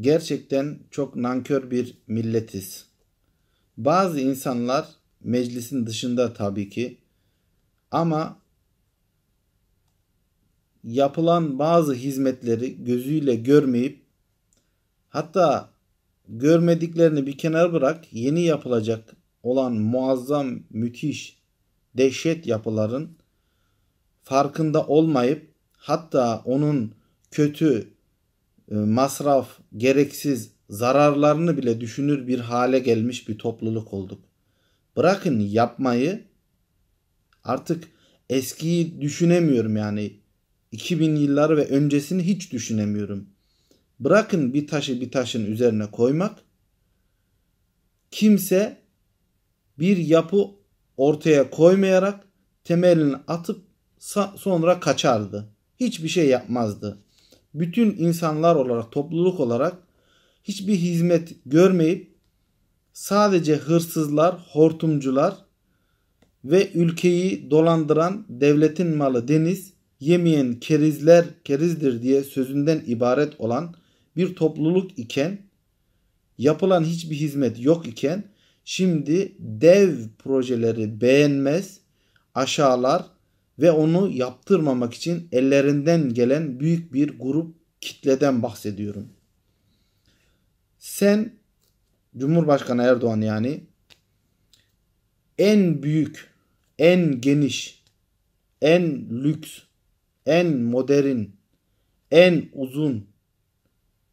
gerçekten çok nankör bir milletiz. Bazı insanlar meclisin dışında tabii ki ama yapılan bazı hizmetleri gözüyle görmeyip hatta görmediklerini bir kenara bırak yeni yapılacak olan muazzam, müthiş, dehşet yapıların farkında olmayıp hatta onun kötü, e, masraf, gereksiz zararlarını bile düşünür bir hale gelmiş bir topluluk olduk. Bırakın yapmayı artık eskiyi düşünemiyorum yani 2000 yılları ve öncesini hiç düşünemiyorum. Bırakın bir taşı bir taşın üzerine koymak. Kimse bir yapı ortaya koymayarak temelini atıp sonra kaçardı. Hiçbir şey yapmazdı bütün insanlar olarak, topluluk olarak hiçbir hizmet görmeyip sadece hırsızlar, hortumcular ve ülkeyi dolandıran devletin malı deniz yemeyen kerizler kerizdir diye sözünden ibaret olan bir topluluk iken yapılan hiçbir hizmet yok iken şimdi dev projeleri beğenmez, aşağılar, ve onu yaptırmamak için ellerinden gelen büyük bir grup kitleden bahsediyorum. Sen Cumhurbaşkanı Erdoğan yani en büyük, en geniş, en lüks, en modern, en uzun,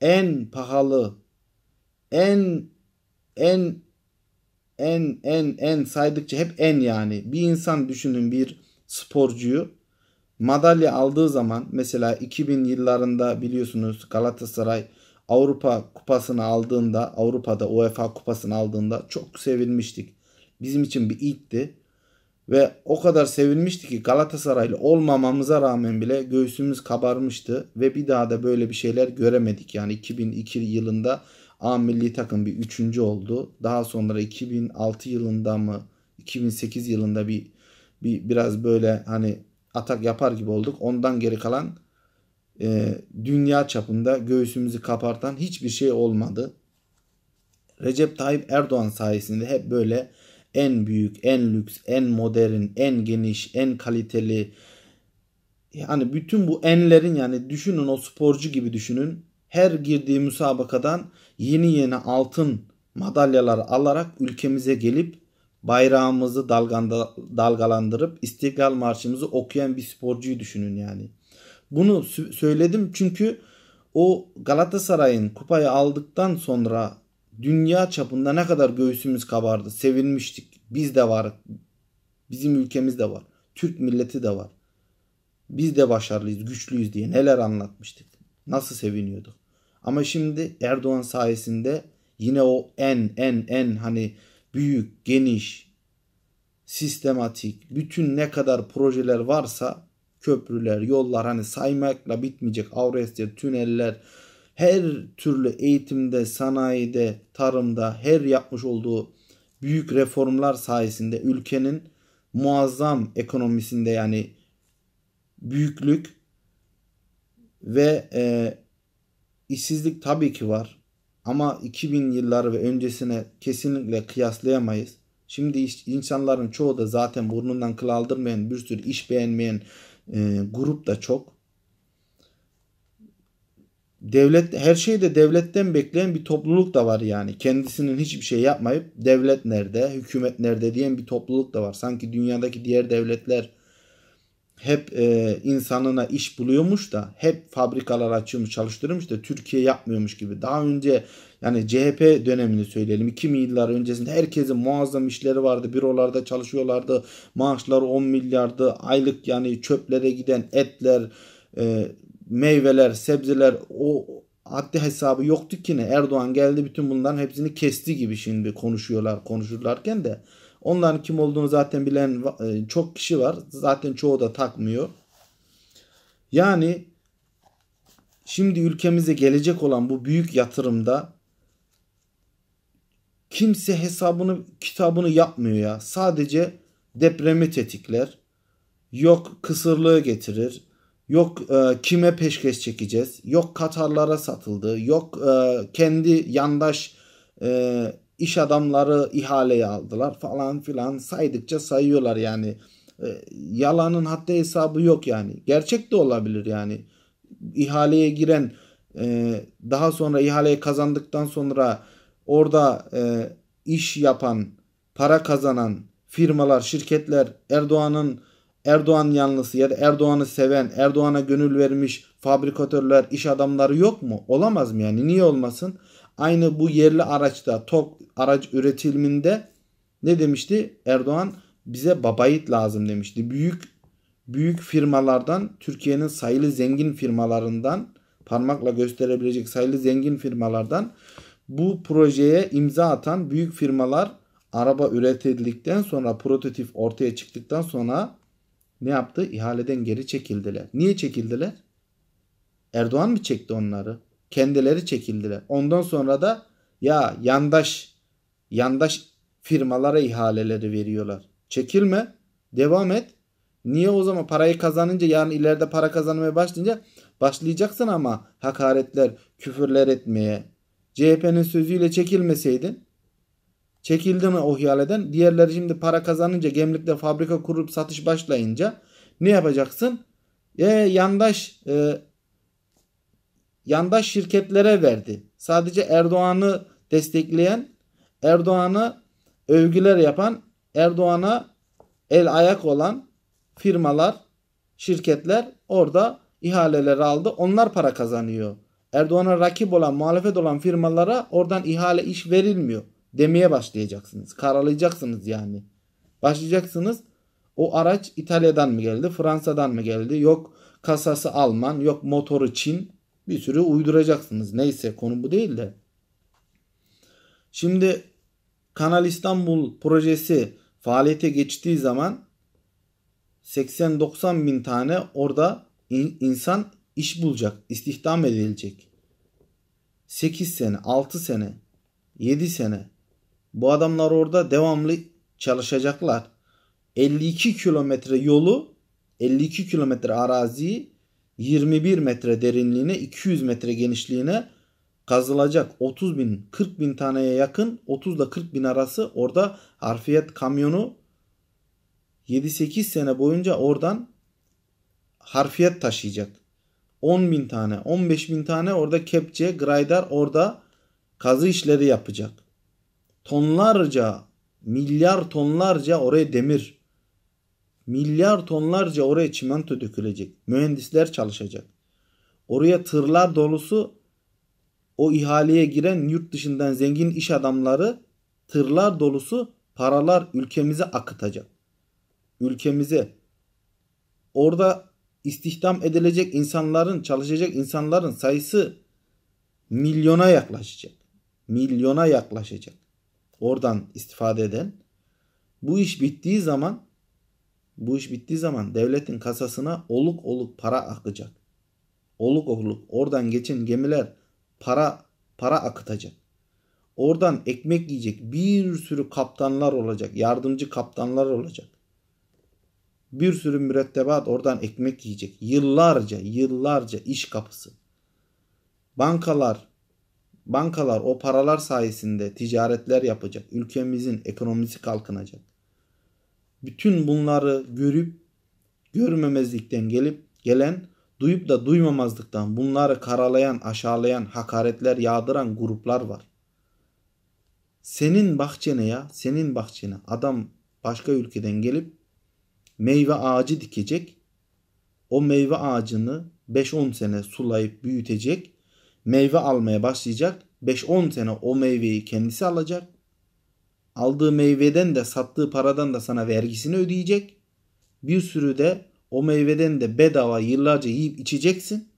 en pahalı, en en en en en saydıkça hep en yani. Bir insan düşünün bir sporcuyu madalya aldığı zaman mesela 2000 yıllarında biliyorsunuz Galatasaray Avrupa Kupası'nı aldığında Avrupa'da UEFA Kupası'nı aldığında çok sevinmiştik. Bizim için bir ilkti. Ve o kadar sevinmişti ki Galatasaraylı olmamamıza rağmen bile göğsümüz kabarmıştı. Ve bir daha da böyle bir şeyler göremedik. Yani 2002 yılında A milli takım bir üçüncü oldu. Daha sonra 2006 yılında mı 2008 yılında bir bir biraz böyle hani atak yapar gibi olduk. Ondan geri kalan e, dünya çapında göğsümüzü kapartan hiçbir şey olmadı. Recep Tayyip Erdoğan sayesinde hep böyle en büyük, en lüks, en modern, en geniş, en kaliteli yani bütün bu enlerin yani düşünün o sporcu gibi düşünün. Her girdiği müsabakadan yeni yeni altın madalyalar alarak ülkemize gelip bayrağımızı dalganda, dalgalandırıp istiklal Marşı'mızı okuyan bir sporcuyu düşünün yani. Bunu söyledim çünkü o Galatasaray'ın kupayı aldıktan sonra dünya çapında ne kadar göğsümüz kabardı. Sevinmiştik. Biz de var. Bizim ülkemiz de var. Türk milleti de var. Biz de başarılıyız, güçlüyüz diye neler anlatmıştık. Nasıl seviniyorduk. Ama şimdi Erdoğan sayesinde yine o en en en hani büyük, geniş, sistematik, bütün ne kadar projeler varsa köprüler, yollar hani saymakla bitmeyecek Avrasya tüneller her türlü eğitimde, sanayide, tarımda her yapmış olduğu büyük reformlar sayesinde ülkenin muazzam ekonomisinde yani büyüklük ve e, işsizlik tabii ki var. Ama 2000 yılları ve öncesine kesinlikle kıyaslayamayız. Şimdi insanların çoğu da zaten burnundan kıl aldırmayan bir sürü iş beğenmeyen e, grup da çok. Devlet her şeyi de devletten bekleyen bir topluluk da var yani. Kendisinin hiçbir şey yapmayıp devlet nerede, hükümet nerede diyen bir topluluk da var. Sanki dünyadaki diğer devletler hep e, insanına iş buluyormuş da hep fabrikalar açıyormuş çalıştırıyormuş da Türkiye yapmıyormuş gibi. Daha önce yani CHP dönemini söyleyelim 2 milyar öncesinde herkesin muazzam işleri vardı. Bürolarda çalışıyorlardı. maaşlar 10 milyardı. Aylık yani çöplere giden etler, e, meyveler, sebzeler o haddi hesabı yoktu ki ne. Erdoğan geldi bütün bunların hepsini kesti gibi şimdi konuşuyorlar konuşurlarken de. Onların kim olduğunu zaten bilen e, çok kişi var. Zaten çoğu da takmıyor. Yani şimdi ülkemize gelecek olan bu büyük yatırımda kimse hesabını kitabını yapmıyor ya. Sadece depremi tetikler. Yok kısırlığı getirir. Yok e, kime peşkeş çekeceğiz? Yok Katarlara satıldı. Yok e, kendi yandaş e, iş adamları ihaleye aldılar falan filan saydıkça sayıyorlar yani. E, yalanın hatta hesabı yok yani. Gerçek de olabilir yani. İhaleye giren e, daha sonra ihaleyi kazandıktan sonra orada e, iş yapan, para kazanan firmalar, şirketler Erdoğan'ın Erdoğan yanlısı ya da Erdoğan'ı seven, Erdoğan'a gönül vermiş fabrikatörler, iş adamları yok mu? Olamaz mı yani? Niye olmasın? Aynı bu yerli araçta, TOK araç üretiminde ne demişti? Erdoğan bize babayit lazım demişti. Büyük büyük firmalardan, Türkiye'nin sayılı zengin firmalarından, parmakla gösterebilecek sayılı zengin firmalardan bu projeye imza atan büyük firmalar araba üretildikten sonra prototip ortaya çıktıktan sonra ne yaptı? İhaleden geri çekildiler. Niye çekildiler? Erdoğan mı çekti onları? Kendileri çekildiler. Ondan sonra da ya yandaş yandaş firmalara ihaleleri veriyorlar. Çekilme, devam et. Niye o zaman parayı kazanınca yarın ileride para kazanmaya başlayınca başlayacaksın ama hakaretler, küfürler etmeye. CHP'nin sözüyle çekilmeseydin Çekildi mi o ihaleden? Diğerleri şimdi para kazanınca gemlikte fabrika kurup satış başlayınca ne yapacaksın? E, yandaş e, yandaş şirketlere verdi. Sadece Erdoğan'ı destekleyen, Erdoğan'a övgüler yapan, Erdoğan'a el ayak olan firmalar, şirketler orada ihaleleri aldı. Onlar para kazanıyor. Erdoğan'a rakip olan, muhalefet olan firmalara oradan ihale iş verilmiyor demeye başlayacaksınız. Karalayacaksınız yani. Başlayacaksınız. O araç İtalya'dan mı geldi? Fransa'dan mı geldi? Yok kasası Alman, yok motoru Çin. Bir sürü uyduracaksınız. Neyse konu bu değil de. Şimdi Kanal İstanbul projesi faaliyete geçtiği zaman 80-90 bin tane orada insan iş bulacak, istihdam edilecek. 8 sene, 6 sene, 7 sene bu adamlar orada devamlı çalışacaklar. 52 kilometre yolu 52 kilometre araziyi 21 metre derinliğine 200 metre genişliğine kazılacak 30 bin 40 bin taneye yakın 30 ile 40 bin arası orada harfiyet kamyonu 7-8 sene boyunca oradan harfiyet taşıyacak. 10 bin tane 15 bin tane orada kepçe graydar orada kazı işleri yapacak tonlarca, milyar tonlarca oraya demir, milyar tonlarca oraya çimento dökülecek. Mühendisler çalışacak. Oraya tırlar dolusu o ihaleye giren yurt dışından zengin iş adamları tırlar dolusu paralar ülkemize akıtacak. Ülkemize orada istihdam edilecek insanların, çalışacak insanların sayısı milyona yaklaşacak. Milyona yaklaşacak oradan istifade eden bu iş bittiği zaman bu iş bittiği zaman devletin kasasına oluk oluk para akacak. Oluk oluk oradan geçen gemiler para para akıtacak. Oradan ekmek yiyecek bir sürü kaptanlar olacak, yardımcı kaptanlar olacak. Bir sürü mürettebat oradan ekmek yiyecek. Yıllarca, yıllarca iş kapısı. Bankalar, Bankalar o paralar sayesinde ticaretler yapacak. Ülkemizin ekonomisi kalkınacak. Bütün bunları görüp görmemezlikten gelip gelen, duyup da duymamazlıktan bunları karalayan, aşağılayan, hakaretler yağdıran gruplar var. Senin bahçene ya, senin bahçene adam başka ülkeden gelip meyve ağacı dikecek. O meyve ağacını 5-10 sene sulayıp büyütecek meyve almaya başlayacak. 5-10 sene o meyveyi kendisi alacak. Aldığı meyveden de sattığı paradan da sana vergisini ödeyecek. Bir sürü de o meyveden de bedava yıllarca yiyip içeceksin.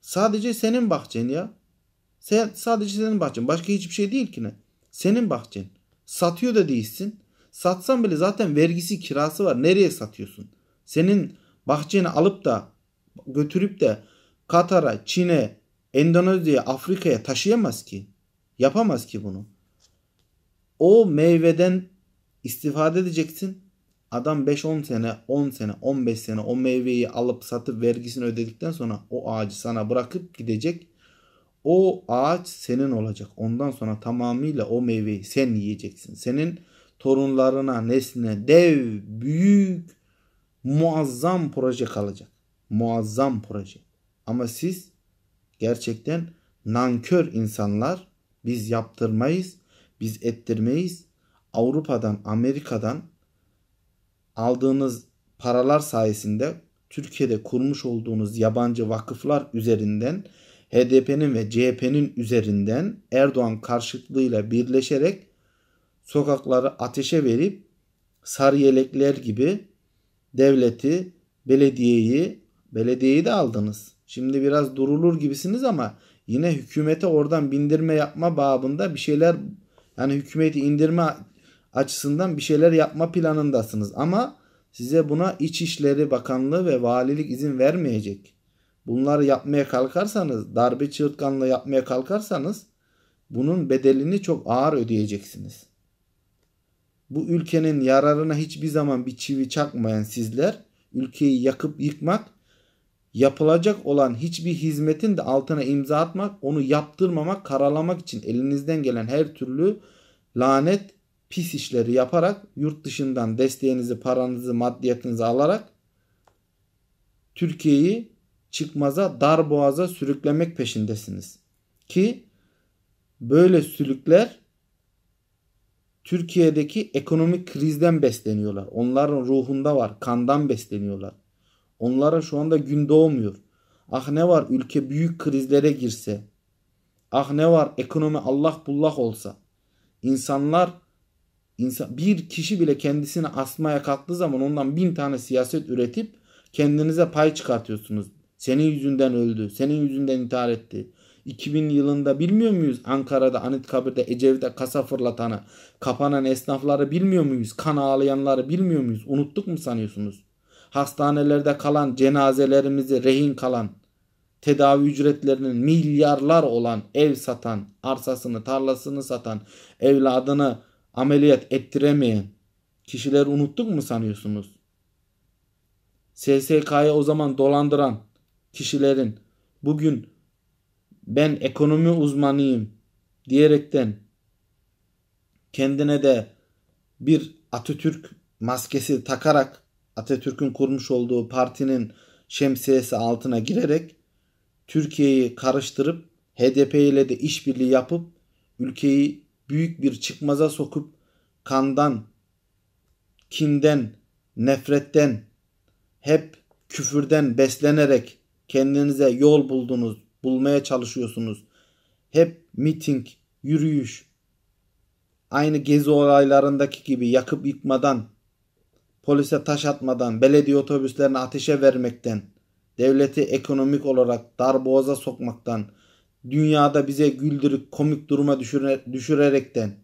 Sadece senin bahçen ya. Sen, sadece senin bahçen. Başka hiçbir şey değil ki ne. Senin bahçen. Satıyor da değilsin. Satsan bile zaten vergisi kirası var. Nereye satıyorsun? Senin bahçeni alıp da götürüp de Katar'a, Çin'e, Endonezya'ya, Afrika'ya taşıyamaz ki. Yapamaz ki bunu. O meyveden istifade edeceksin. Adam 5-10 sene, 10 sene, 15 sene o meyveyi alıp satıp vergisini ödedikten sonra o ağacı sana bırakıp gidecek. O ağaç senin olacak. Ondan sonra tamamıyla o meyveyi sen yiyeceksin. Senin torunlarına, nesline dev, büyük, muazzam proje kalacak. Muazzam proje. Ama siz gerçekten nankör insanlar. Biz yaptırmayız, biz ettirmeyiz. Avrupa'dan, Amerika'dan aldığınız paralar sayesinde Türkiye'de kurmuş olduğunuz yabancı vakıflar üzerinden HDP'nin ve CHP'nin üzerinden Erdoğan karşıtlığıyla birleşerek sokakları ateşe verip sarı yelekler gibi devleti, belediyeyi, belediyeyi de aldınız. Şimdi biraz durulur gibisiniz ama yine hükümete oradan bindirme yapma babında bir şeyler yani hükümeti indirme açısından bir şeyler yapma planındasınız ama size buna İçişleri Bakanlığı ve valilik izin vermeyecek. Bunları yapmaya kalkarsanız, darbe çığırtkanlığı yapmaya kalkarsanız bunun bedelini çok ağır ödeyeceksiniz. Bu ülkenin yararına hiçbir zaman bir çivi çakmayan sizler ülkeyi yakıp yıkmak yapılacak olan hiçbir hizmetin de altına imza atmak, onu yaptırmamak, karalamak için elinizden gelen her türlü lanet, pis işleri yaparak yurt dışından desteğinizi, paranızı, maddiyatınızı alarak Türkiye'yi çıkmaza, dar boğaza sürüklemek peşindesiniz. Ki böyle sülükler Türkiye'deki ekonomik krizden besleniyorlar. Onların ruhunda var, kandan besleniyorlar. Onlara şu anda gün doğmuyor. Ah ne var ülke büyük krizlere girse. Ah ne var ekonomi Allah bullak olsa. İnsanlar insan, bir kişi bile kendisini asmaya kalktığı zaman ondan bin tane siyaset üretip kendinize pay çıkartıyorsunuz. Senin yüzünden öldü. Senin yüzünden intihar etti. 2000 yılında bilmiyor muyuz Ankara'da, Anıtkabir'de, Ecevit'te kasa fırlatanı, kapanan esnafları bilmiyor muyuz? Kan ağlayanları bilmiyor muyuz? Unuttuk mu sanıyorsunuz? hastanelerde kalan, cenazelerimizi rehin kalan, tedavi ücretlerinin milyarlar olan ev satan, arsasını, tarlasını satan, evladını ameliyat ettiremeyen kişiler unuttuk mu sanıyorsunuz? SSK'ya o zaman dolandıran kişilerin bugün ben ekonomi uzmanıyım diyerekten kendine de bir Atatürk maskesi takarak Atatürk'ün kurmuş olduğu partinin şemsiyesi altına girerek Türkiye'yi karıştırıp HDP ile de işbirliği yapıp ülkeyi büyük bir çıkmaza sokup kandan, kinden, nefretten, hep küfürden beslenerek kendinize yol buldunuz, bulmaya çalışıyorsunuz. Hep miting, yürüyüş, aynı gezi olaylarındaki gibi yakıp yıkmadan polise taş atmadan, belediye otobüslerini ateşe vermekten, devleti ekonomik olarak darboğaza sokmaktan, dünyada bize güldürüp komik duruma düşürerekten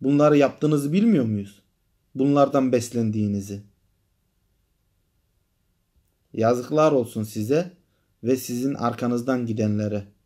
bunları yaptığınızı bilmiyor muyuz? Bunlardan beslendiğinizi. Yazıklar olsun size ve sizin arkanızdan gidenlere.''